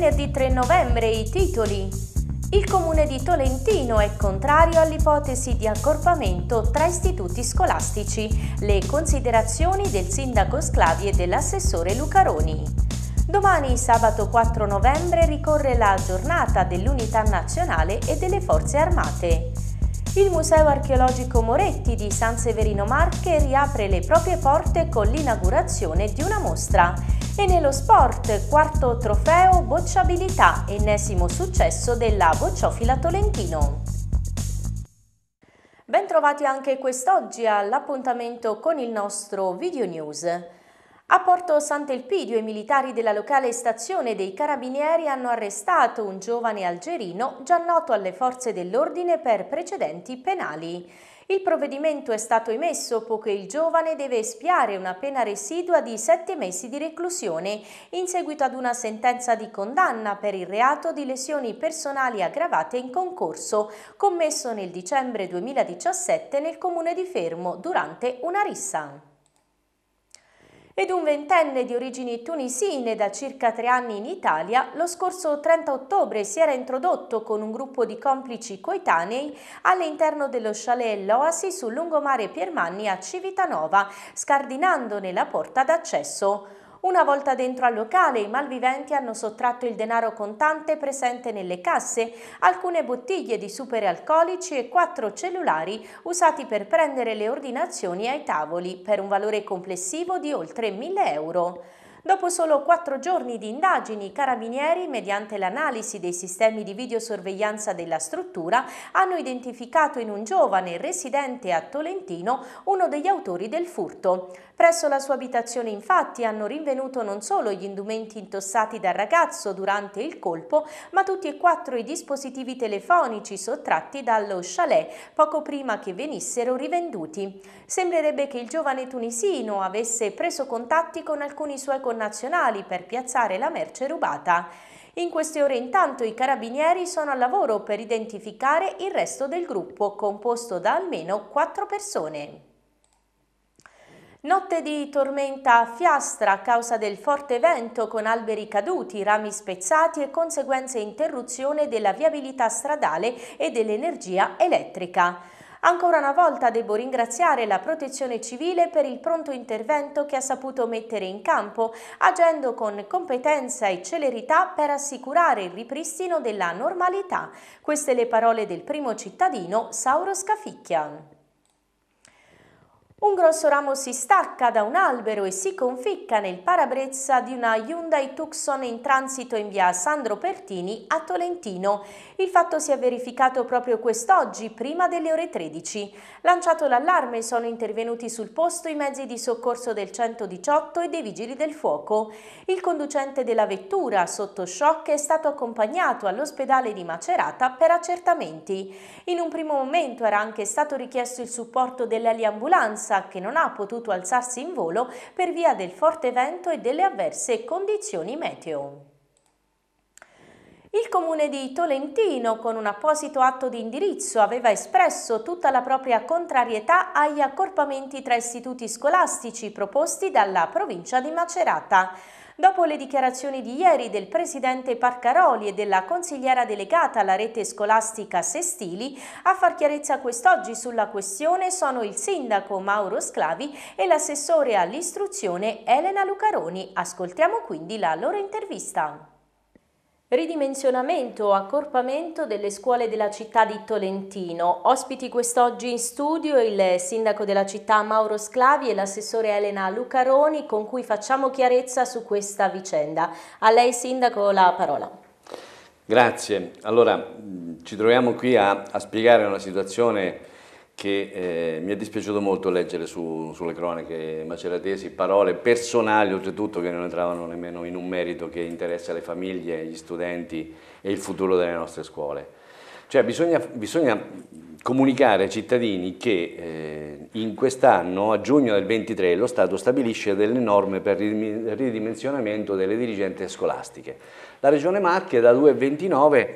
venerdì 3 novembre i titoli. Il comune di Tolentino è contrario all'ipotesi di accorpamento tra istituti scolastici. Le considerazioni del sindaco Sclavi e dell'assessore Lucaroni. Domani, sabato 4 novembre, ricorre la giornata dell'Unità Nazionale e delle Forze Armate. Il Museo Archeologico Moretti di San Severino Marche riapre le proprie porte con l'inaugurazione di una mostra. E nello sport, quarto trofeo Bocciabilità, ennesimo successo della Bocciofila Tolentino. Bentrovati anche quest'oggi all'appuntamento con il nostro Video News. A Porto Sant'Elpidio i militari della locale stazione dei Carabinieri hanno arrestato un giovane algerino già noto alle forze dell'ordine per precedenti penali. Il provvedimento è stato emesso poiché il giovane deve espiare una pena residua di sette mesi di reclusione in seguito ad una sentenza di condanna per il reato di lesioni personali aggravate in concorso commesso nel dicembre 2017 nel comune di Fermo durante una rissa ed un ventenne di origini tunisine da circa tre anni in Italia, lo scorso 30 ottobre si era introdotto con un gruppo di complici coetanei all'interno dello chalet L'Oasi sul lungomare Piermanni a Civitanova, scardinandone la porta d'accesso. Una volta dentro al locale i malviventi hanno sottratto il denaro contante presente nelle casse, alcune bottiglie di alcolici e quattro cellulari usati per prendere le ordinazioni ai tavoli per un valore complessivo di oltre 1000 euro. Dopo solo quattro giorni di indagini, i carabinieri, mediante l'analisi dei sistemi di videosorveglianza della struttura, hanno identificato in un giovane residente a Tolentino uno degli autori del furto. Presso la sua abitazione, infatti, hanno rinvenuto non solo gli indumenti intossati dal ragazzo durante il colpo, ma tutti e quattro i dispositivi telefonici sottratti dallo chalet poco prima che venissero rivenduti. Sembrerebbe che il giovane tunisino avesse preso contatti con alcuni suoi colleghi connazionali per piazzare la merce rubata. In queste ore intanto i carabinieri sono al lavoro per identificare il resto del gruppo, composto da almeno quattro persone. Notte di tormenta a Fiastra a causa del forte vento con alberi caduti, rami spezzati e conseguenze interruzione della viabilità stradale e dell'energia elettrica. Ancora una volta devo ringraziare la Protezione Civile per il pronto intervento che ha saputo mettere in campo, agendo con competenza e celerità per assicurare il ripristino della normalità. Queste le parole del primo cittadino Sauro Scaficchia. Un grosso ramo si stacca da un albero e si conficca nel parabrezza di una Hyundai Tucson in transito in via Sandro Pertini a Tolentino. Il fatto si è verificato proprio quest'oggi, prima delle ore 13. Lanciato l'allarme sono intervenuti sul posto i mezzi di soccorso del 118 e dei vigili del fuoco. Il conducente della vettura, sotto shock, è stato accompagnato all'ospedale di Macerata per accertamenti. In un primo momento era anche stato richiesto il supporto dell'eliambulanza ragazza che non ha potuto alzarsi in volo per via del forte vento e delle avverse condizioni meteo. Il comune di Tolentino, con un apposito atto di indirizzo, aveva espresso tutta la propria contrarietà agli accorpamenti tra istituti scolastici proposti dalla provincia di Macerata. Dopo le dichiarazioni di ieri del presidente Parcaroli e della consigliera delegata alla rete scolastica Sestili, a far chiarezza quest'oggi sulla questione sono il sindaco Mauro Sclavi e l'assessore all'istruzione Elena Lucaroni. Ascoltiamo quindi la loro intervista. Ridimensionamento o accorpamento delle scuole della città di Tolentino. Ospiti quest'oggi in studio il sindaco della città Mauro Sclavi e l'assessore Elena Lucaroni con cui facciamo chiarezza su questa vicenda. A lei sindaco la parola. Grazie. Allora ci troviamo qui a, a spiegare una situazione che eh, mi è dispiaciuto molto leggere su, sulle cronache maceratesi parole personali oltretutto che non entravano nemmeno in un merito che interessa le famiglie, gli studenti e il futuro delle nostre scuole. Cioè bisogna, bisogna comunicare ai cittadini che eh, in quest'anno, a giugno del 23, lo Stato stabilisce delle norme per il ridimensionamento delle dirigenti scolastiche. La Regione Marche da 2,29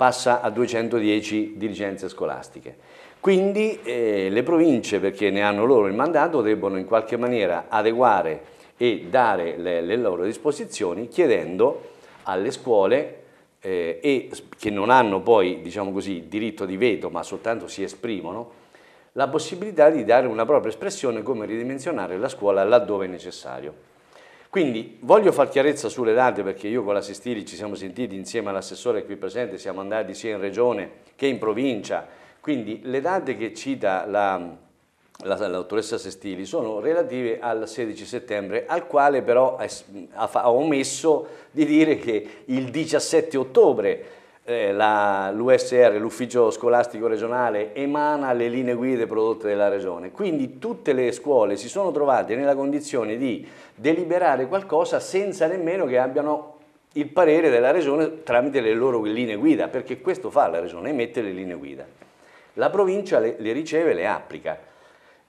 passa a 210 dirigenze scolastiche. Quindi eh, le province, perché ne hanno loro il mandato, debbono in qualche maniera adeguare e dare le, le loro disposizioni chiedendo alle scuole eh, e che non hanno poi diciamo così, diritto di veto ma soltanto si esprimono, la possibilità di dare una propria espressione come ridimensionare la scuola laddove è necessario. Quindi voglio far chiarezza sulle date perché io con la Sistili ci siamo sentiti insieme all'assessore qui presente, siamo andati sia in regione che in provincia, quindi le date che cita la, la, la dottoressa Sestili sono relative al 16 settembre al quale però ha, ha omesso di dire che il 17 ottobre eh, l'USR, l'Ufficio Scolastico Regionale, emana le linee guida prodotte dalla Regione. Quindi tutte le scuole si sono trovate nella condizione di deliberare qualcosa senza nemmeno che abbiano il parere della Regione tramite le loro linee guida, perché questo fa la Regione, emette le linee guida. La provincia le, le riceve e le applica.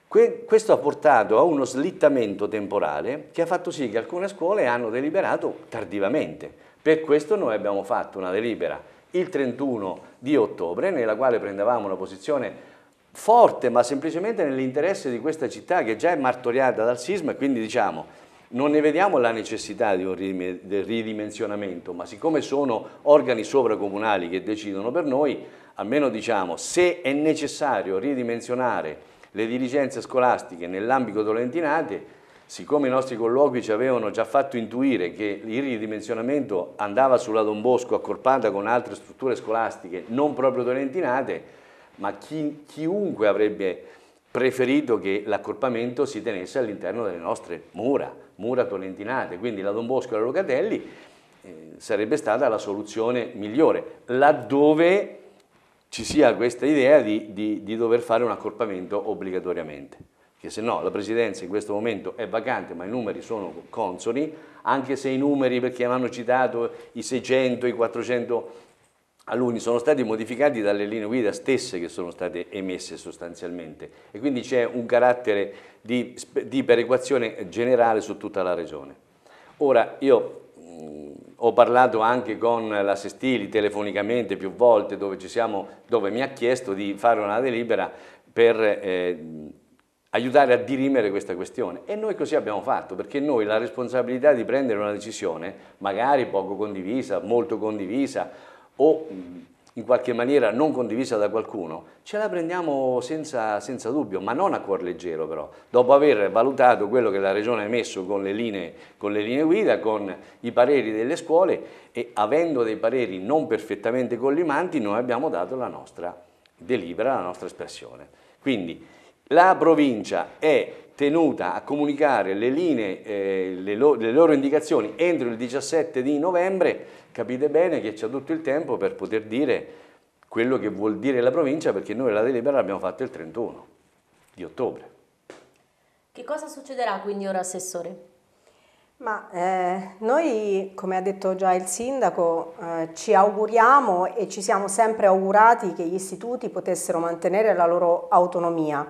Que, questo ha portato a uno slittamento temporale che ha fatto sì che alcune scuole hanno deliberato tardivamente. Per questo noi abbiamo fatto una delibera il 31 di ottobre, nella quale prendevamo una posizione forte, ma semplicemente nell'interesse di questa città che già è martoriata dal sisma e quindi diciamo non ne vediamo la necessità di un ridimensionamento, ma siccome sono organi sovracomunali che decidono per noi, almeno diciamo se è necessario ridimensionare le dirigenze scolastiche nell'ambito Tolentinate, siccome i nostri colloqui ci avevano già fatto intuire che il ridimensionamento andava sulla Don Bosco accorpata con altre strutture scolastiche non proprio tolentinate, ma chi, chiunque avrebbe preferito che l'accorpamento si tenesse all'interno delle nostre mura, mura tolentinate, quindi la Don Bosco e la Locatelli eh, sarebbe stata la soluzione migliore, laddove ci sia questa idea di, di, di dover fare un accorpamento obbligatoriamente che se no la presidenza in questo momento è vacante, ma i numeri sono consoni, anche se i numeri, perché hanno citato i 600, i 400 alunni, sono stati modificati dalle linee guida stesse che sono state emesse sostanzialmente e quindi c'è un carattere di, di perequazione generale su tutta la regione. Ora, io ho parlato anche con la Sestili telefonicamente più volte dove, siamo, dove mi ha chiesto di fare una delibera per eh, aiutare a dirimere questa questione. E noi così abbiamo fatto, perché noi la responsabilità di prendere una decisione, magari poco condivisa, molto condivisa o in qualche maniera non condivisa da qualcuno, ce la prendiamo senza, senza dubbio, ma non a cuor leggero però, dopo aver valutato quello che la Regione ha emesso con le linee, con le linee guida, con i pareri delle scuole e avendo dei pareri non perfettamente collimanti noi abbiamo dato la nostra delibera, la nostra espressione. Quindi, la provincia è tenuta a comunicare le linee, eh, le, lo, le, loro indicazioni entro il 17 di novembre, capite bene che c'è tutto il tempo per poter dire quello che vuol dire la provincia perché noi la delibera l'abbiamo fatta il 31 di ottobre. Che cosa succederà quindi ora Assessore? Ma eh, noi, come ha detto già il sindaco, eh, ci auguriamo e ci siamo sempre augurati che gli istituti potessero mantenere la loro autonomia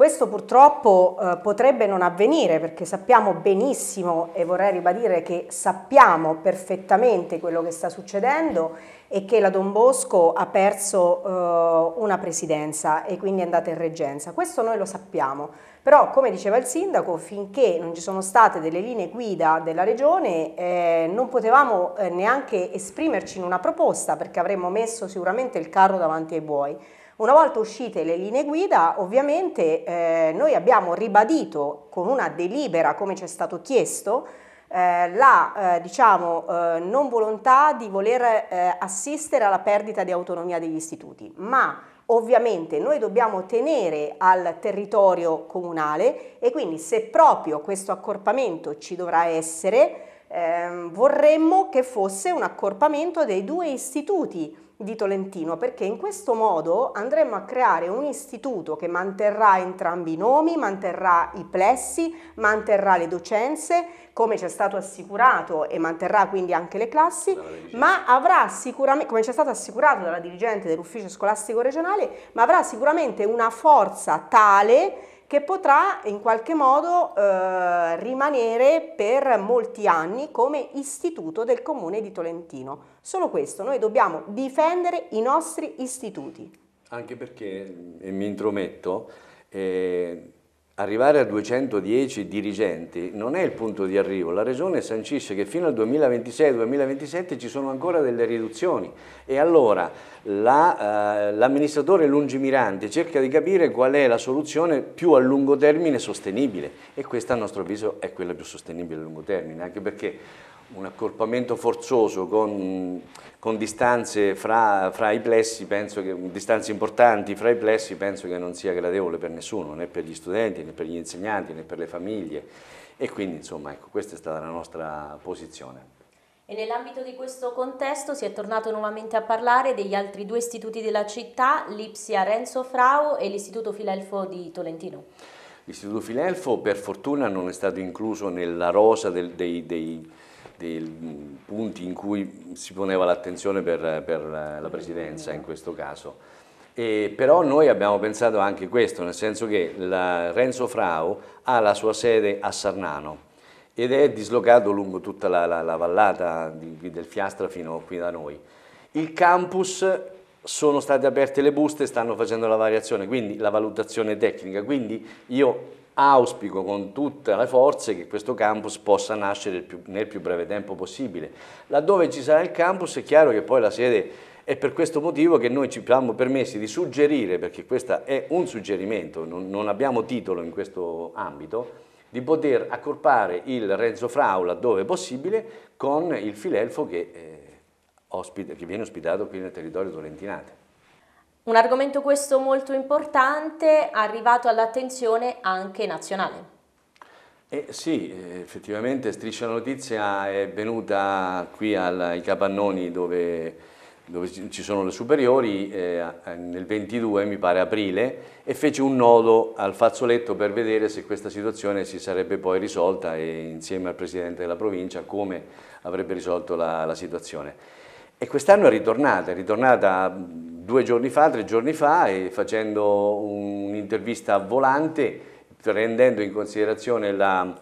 questo purtroppo eh, potrebbe non avvenire perché sappiamo benissimo e vorrei ribadire che sappiamo perfettamente quello che sta succedendo e che la Don Bosco ha perso eh, una presidenza e quindi è andata in reggenza. Questo noi lo sappiamo, però come diceva il sindaco, finché non ci sono state delle linee guida della regione eh, non potevamo eh, neanche esprimerci in una proposta perché avremmo messo sicuramente il carro davanti ai buoi. Una volta uscite le linee guida, ovviamente eh, noi abbiamo ribadito con una delibera, come ci è stato chiesto, eh, la eh, diciamo, eh, non volontà di voler eh, assistere alla perdita di autonomia degli istituti, ma ovviamente noi dobbiamo tenere al territorio comunale e quindi se proprio questo accorpamento ci dovrà essere, ehm, vorremmo che fosse un accorpamento dei due istituti di Tolentino perché in questo modo andremo a creare un istituto che manterrà entrambi i nomi, manterrà i plessi, manterrà le docenze come ci è stato assicurato e manterrà quindi anche le classi, ma avrà sicuramente, come ci è stato assicurato dalla dirigente dell'ufficio scolastico regionale, ma avrà sicuramente una forza tale che potrà in qualche modo eh, rimanere per molti anni come istituto del comune di Tolentino. Solo questo, noi dobbiamo difendere i nostri istituti. Anche perché, mm, e mi intrometto, eh, arrivare a 210 dirigenti non è il punto di arrivo, la Regione sancisce che fino al 2026-2027 ci sono ancora delle riduzioni e allora l'amministratore la, eh, lungimirante cerca di capire qual è la soluzione più a lungo termine sostenibile e questa a nostro avviso è quella più sostenibile a lungo termine, anche perché un accorpamento forzoso con, con distanze, fra, fra plessi, che, distanze importanti fra i plessi penso che non sia gradevole per nessuno, né per gli studenti, né per gli insegnanti, né per le famiglie e quindi insomma ecco, questa è stata la nostra posizione. E nell'ambito di questo contesto si è tornato nuovamente a parlare degli altri due istituti della città, l'Ipsia Renzo Frau e l'Istituto Filelfo di Tolentino. L'Istituto Filelfo per fortuna non è stato incluso nella rosa del, dei, dei dei punti in cui si poneva l'attenzione per, per la presidenza in questo caso. E però noi abbiamo pensato anche questo, nel senso che Renzo Frau ha la sua sede a Sarnano ed è dislocato lungo tutta la, la, la vallata di, del Fiastra fino qui da noi. Il campus sono state aperte le buste, stanno facendo la variazione, quindi la valutazione tecnica, quindi io auspico con tutte le forze che questo campus possa nascere più, nel più breve tempo possibile. Laddove ci sarà il campus è chiaro che poi la sede è per questo motivo che noi ci siamo permessi di suggerire, perché questo è un suggerimento, non, non abbiamo titolo in questo ambito, di poter accorpare il Renzo Frau laddove possibile con il Filelfo che, eh, ospita, che viene ospitato qui nel territorio tolentinate. Un argomento questo molto importante, arrivato all'attenzione anche nazionale. Eh sì, effettivamente Striscia la Notizia è venuta qui ai Capannoni dove, dove, ci sono le superiori eh, nel 22, mi pare aprile, e fece un nodo al fazzoletto per vedere se questa situazione si sarebbe poi risolta e insieme al Presidente della provincia come avrebbe risolto la, la situazione. E quest'anno è ritornata, è ritornata due giorni fa, tre giorni fa, facendo un'intervista a volante, prendendo in considerazione la,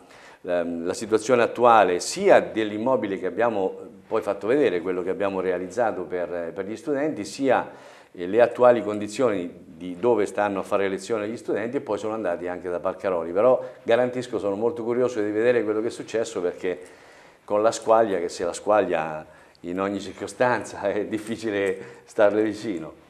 la, la situazione attuale sia dell'immobile che abbiamo poi fatto vedere, quello che abbiamo realizzato per, per gli studenti, sia eh, le attuali condizioni di dove stanno a fare lezione gli studenti e poi sono andati anche da Parcaroli, però garantisco sono molto curioso di vedere quello che è successo perché con la squaglia, che se la squaglia in ogni circostanza, è difficile starle vicino.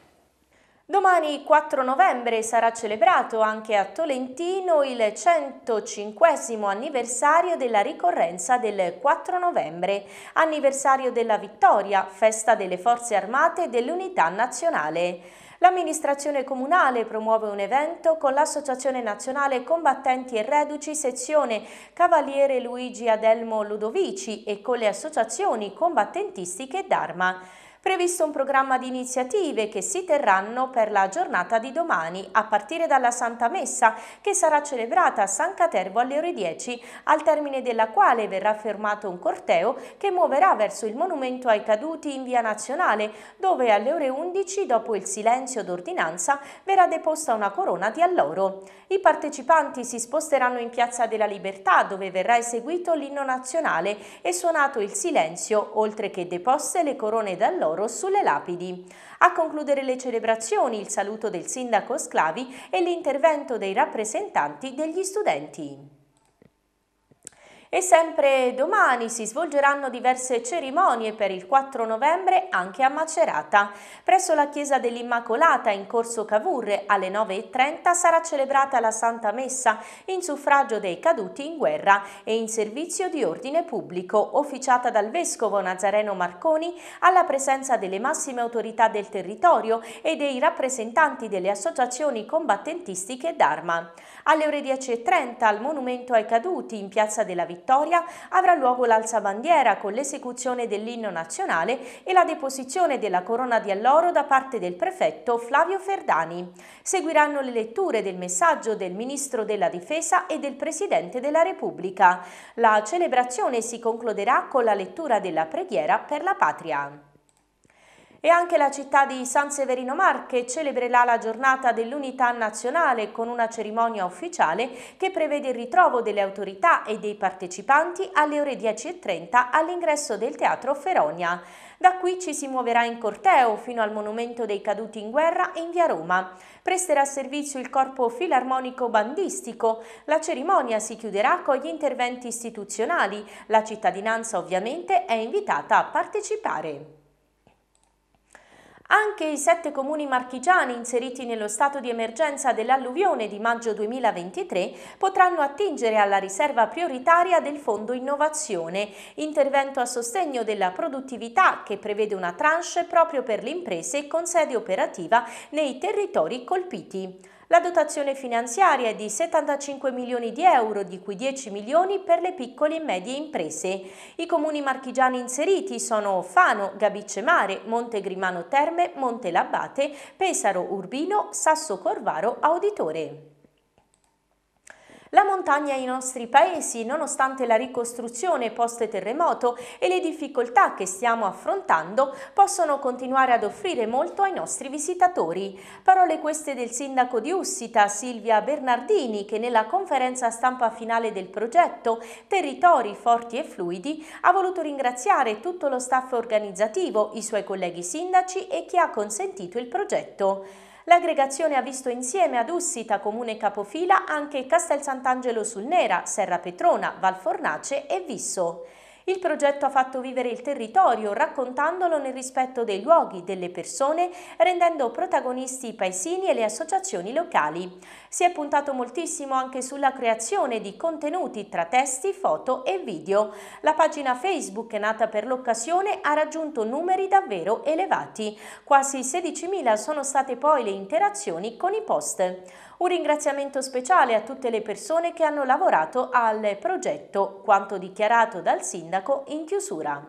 Domani 4 novembre sarà celebrato anche a Tolentino il 105 anniversario della ricorrenza del 4 novembre, anniversario della vittoria, festa delle forze armate e dell'unità nazionale. L'amministrazione comunale promuove un evento con l'Associazione Nazionale Combattenti e Reduci sezione Cavaliere Luigi Adelmo Ludovici e con le associazioni combattentistiche d'Arma previsto un programma di iniziative che si terranno per la giornata di domani, a partire dalla Santa Messa, che sarà celebrata a San Catervo alle ore 10, al termine della quale verrà fermato un corteo che muoverà verso il monumento ai caduti in via nazionale, dove alle ore 11, dopo il silenzio d'ordinanza, verrà deposta una corona di alloro. I partecipanti si sposteranno in Piazza della Libertà, dove verrà eseguito l'inno nazionale e suonato il silenzio, oltre che deposte le corone d'alloro d'oro sulle lapidi. A concludere le celebrazioni il saluto del sindaco Sclavi e l'intervento dei rappresentanti degli studenti. E sempre domani si svolgeranno diverse cerimonie per il 4 novembre anche a Macerata. Presso la Chiesa dell'Immacolata in Corso Cavour alle 9.30 sarà celebrata la Santa Messa in suffragio dei caduti in guerra e in servizio di ordine pubblico, officiata dal Vescovo Nazareno Marconi alla presenza delle massime autorità del territorio e dei rappresentanti delle associazioni combattentistiche d'arma. Alle ore 10.30 al Monumento ai Caduti in Piazza della Vittoria avrà luogo l'alzabandiera con l'esecuzione dell'inno nazionale e la deposizione della corona di alloro da parte del prefetto Flavio Ferdani. Seguiranno le letture del messaggio del Ministro della Difesa e del Presidente della Repubblica. La celebrazione si concluderà con la lettura della preghiera per la patria. E anche la città di San Severino Marche celebrerà la giornata dell'unità nazionale con una cerimonia ufficiale che prevede il ritrovo delle autorità e dei partecipanti alle ore 10.30 all'ingresso del Teatro Feronia. Da qui ci si muoverà in corteo fino al Monumento dei Caduti in Guerra in via Roma. Presterà servizio il Corpo Filarmonico Bandistico. La cerimonia si chiuderà con gli interventi istituzionali. La cittadinanza ovviamente è invitata a partecipare. Anche i sette comuni marchigiani inseriti nello stato di emergenza dell'alluvione di maggio 2023 potranno attingere alla riserva prioritaria del Fondo Innovazione, intervento a sostegno della produttività che prevede una tranche proprio per le imprese con sede operativa nei territori colpiti. La dotazione finanziaria è di 75 milioni di euro, di cui 10 milioni per le piccole e medie imprese. I comuni marchigiani inseriti sono Fano, Gabicce Mare, Monte Grimano Terme, Monte Labbate, Pesaro Urbino, Sasso Corvaro Auditore. La montagna ai nostri paesi, nonostante la ricostruzione post-terremoto e le difficoltà che stiamo affrontando, possono continuare ad offrire molto ai nostri visitatori. Parole queste del sindaco di Ussita, Silvia Bernardini, che nella conferenza stampa finale del progetto Territori Forti e Fluidi ha voluto ringraziare tutto lo staff organizzativo, i suoi colleghi sindaci e chi ha consentito il progetto. L'aggregazione ha visto insieme ad Ussita, comune capofila, anche Castel Sant'Angelo sul Nera, Serra Petrona, Valfornace e Visso. Il progetto ha fatto vivere il territorio raccontandolo nel rispetto dei luoghi, delle persone, rendendo protagonisti i paesini e le associazioni locali. Si è puntato moltissimo anche sulla creazione di contenuti tra testi, foto e video. La pagina Facebook nata per l'occasione ha raggiunto numeri davvero elevati. Quasi 16.000 sono state poi le interazioni con i post. Un ringraziamento speciale a tutte le persone che hanno lavorato al progetto, quanto dichiarato dal sindaco in chiusura.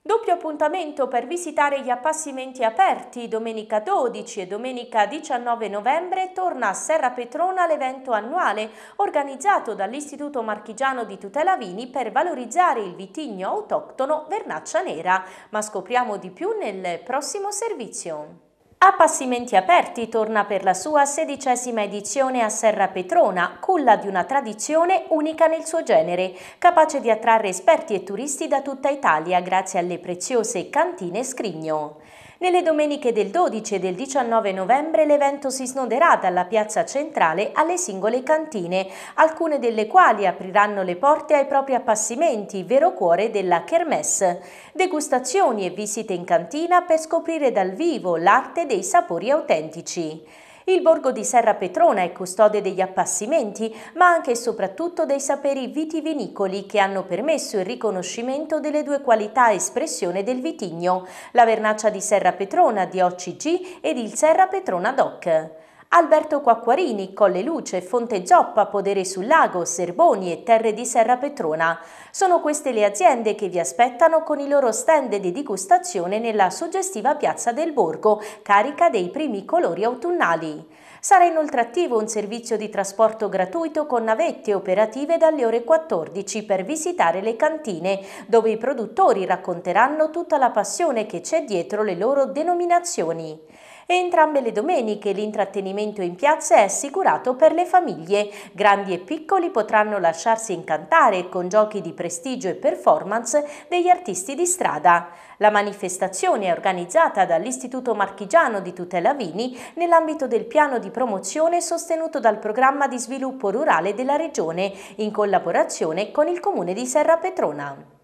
Doppio appuntamento per visitare gli appassimenti aperti domenica 12 e domenica 19 novembre torna a Serra Petrona l'evento annuale organizzato dall'Istituto Marchigiano di Tutela Vini per valorizzare il vitigno autoctono Vernaccia Nera, ma scopriamo di più nel prossimo servizio. Appassimenti Aperti torna per la sua sedicesima edizione a Serra Petrona, culla di una tradizione unica nel suo genere, capace di attrarre esperti e turisti da tutta Italia grazie alle preziose cantine scrigno. Nelle domeniche del 12 e del 19 novembre l'evento si snoderà dalla piazza centrale alle singole cantine, alcune delle quali apriranno le porte ai propri appassimenti, vero cuore della kermesse. Degustazioni e visite in cantina per scoprire dal vivo l'arte dei sapori autentici. Il borgo di Serra Petrona è custode degli appassimenti, ma anche e soprattutto dei saperi vitivinicoli che hanno permesso il riconoscimento delle due qualità espressione del vitigno, la vernaccia di Serra Petrona di OCG ed il Serra Petrona DOC. Alberto Quacquarini, Colle Luce, Fonte Zoppa, Podere sul Lago, Serboni e Terre di Serra Petrona. Sono queste le aziende che vi aspettano con i loro stand di degustazione nella suggestiva piazza del Borgo, carica dei primi colori autunnali. Sarà inoltre attivo un servizio di trasporto gratuito con navette operative dalle ore 14 per visitare le cantine, dove i produttori racconteranno tutta la passione che c'è dietro le loro denominazioni e entrambe le domeniche l'intrattenimento in piazza è assicurato per le famiglie. Grandi e piccoli potranno lasciarsi incantare con giochi di prestigio e performance degli artisti di strada. La manifestazione è organizzata dall'Istituto Marchigiano di Tutela Vini nell'ambito del piano di promozione sostenuto dal programma di sviluppo rurale della Regione in collaborazione con il Comune di Serra Petrona.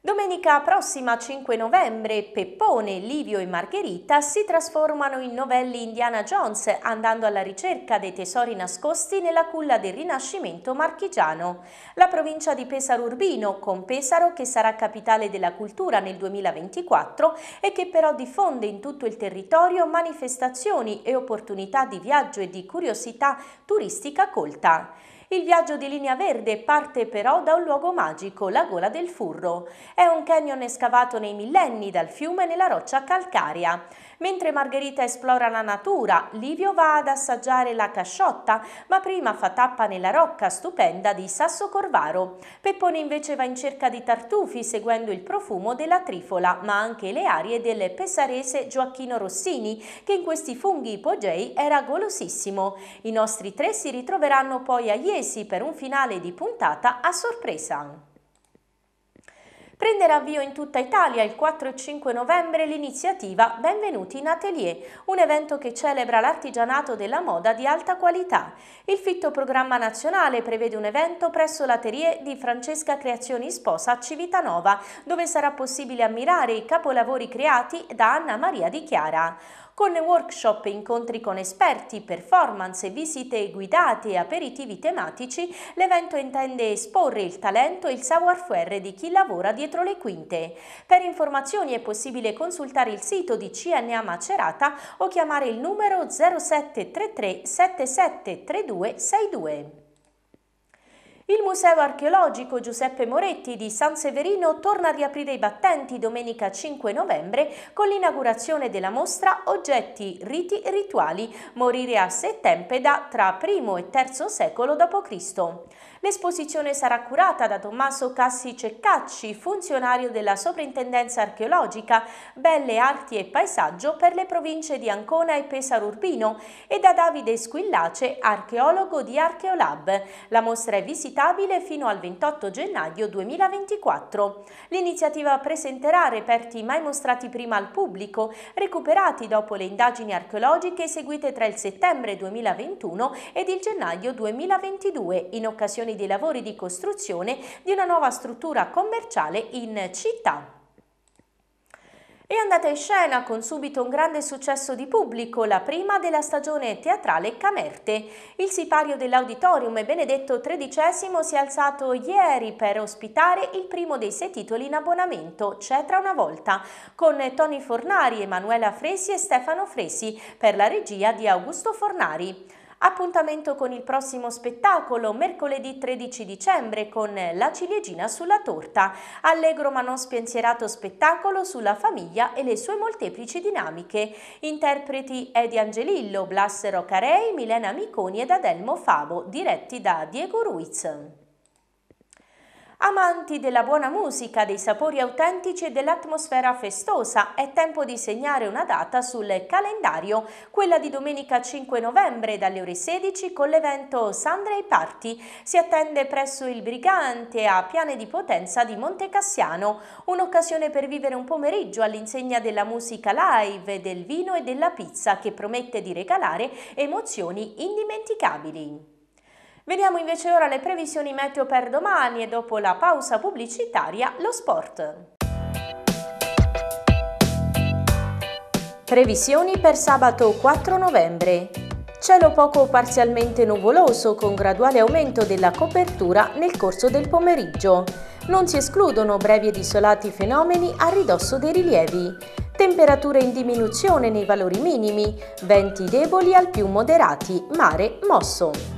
Domenica prossima 5 novembre Peppone, Livio e Margherita si trasformano in novelli Indiana Jones andando alla ricerca dei tesori nascosti nella culla del Rinascimento marchigiano. La provincia di Pesaro Urbino, con Pesaro che sarà capitale della cultura nel 2024 e che però diffonde in tutto il territorio manifestazioni e opportunità di viaggio e di curiosità turistica colta. Il viaggio di linea verde parte però da un luogo magico, la gola del Furro. È un canyon scavato nei millenni dal fiume nella roccia calcarea. Mentre Margherita esplora la natura, Livio va ad assaggiare la casciotta, ma prima fa tappa nella rocca stupenda di Sasso Corvaro. Peppone invece va in cerca di tartufi seguendo il profumo della trifola, ma anche le arie del pesarese Gioacchino Rossini, che in questi funghi ipogei era golosissimo. I nostri tre si ritroveranno poi a Ieri accesi per un finale di puntata a sorpresa. Prenderà avvio in tutta Italia il 4 e 5 novembre l'iniziativa Benvenuti in Atelier, un evento che celebra l'artigianato della moda di alta qualità. Il fitto programma nazionale prevede un evento presso l'atelier di Francesca Creazioni Sposa a Civitanova, dove sarà possibile ammirare i capolavori creati da Anna Maria Di Chiara con workshop, incontri con esperti, performance, visite guidate e aperitivi tematici, l'evento intende esporre il talento e il savoir-faire di chi lavora dietro le quinte. Per informazioni è possibile consultare il sito di CNA Macerata o chiamare il numero 0733 773262. Il Museo archeologico Giuseppe Moretti di San Severino torna a riaprire i battenti domenica 5 novembre con l'inaugurazione della mostra Oggetti, Riti e Rituali, morire a settempe da tra I e III secolo d.C. L'esposizione sarà curata da Tommaso Cassi Ceccacci, funzionario della Soprintendenza Archeologica, Belle Arti e Paesaggio per le province di Ancona e Pesaro Urbino e da Davide Squillace, archeologo di Archeolab. La mostra è visitabile fino al 28 gennaio 2024. L'iniziativa presenterà reperti mai mostrati prima al pubblico, recuperati dopo le indagini archeologiche eseguite tra il settembre 2021 ed il gennaio 2022 in occasione l'approvazione dei lavori di costruzione di una nuova struttura commerciale in città. È andata in scena con subito un grande successo di pubblico, la prima della stagione teatrale Camerte. Il sipario dell'Auditorium e Benedetto XIII si è alzato ieri per ospitare il primo dei sei titoli in abbonamento, C'è tra una volta, con Toni Fornari, Emanuela Fresi e Stefano Fresi, per la regia di Augusto Fornari. Appuntamento con il prossimo spettacolo mercoledì 13 dicembre con La ciliegina sulla torta, allegro ma non spensierato spettacolo sulla famiglia e le sue molteplici dinamiche. Interpreti Edi Angelillo, Blassero Carei, Milena Miconi ed Adelmo Favo, diretti da Diego Ruiz. Amanti della buona musica, dei sapori autentici e dell'atmosfera festosa, è tempo di segnare una data sul calendario, quella di domenica 5 novembre dalle ore 16 con l'evento Sunday Party. Si attende presso il Brigante a Piane di Potenza di Monte Cassiano, un'occasione per vivere un pomeriggio all'insegna della musica live, del vino e della pizza che promette di regalare emozioni indimenticabili. Vediamo invece ora le previsioni meteo per domani e dopo la pausa pubblicitaria lo sport. Previsioni per sabato 4 novembre. Cielo poco parzialmente nuvoloso con graduale aumento della copertura nel corso del pomeriggio. Non si escludono brevi ed isolati fenomeni a ridosso dei rilievi. Temperature in diminuzione nei valori minimi, venti deboli al più moderati, mare mosso.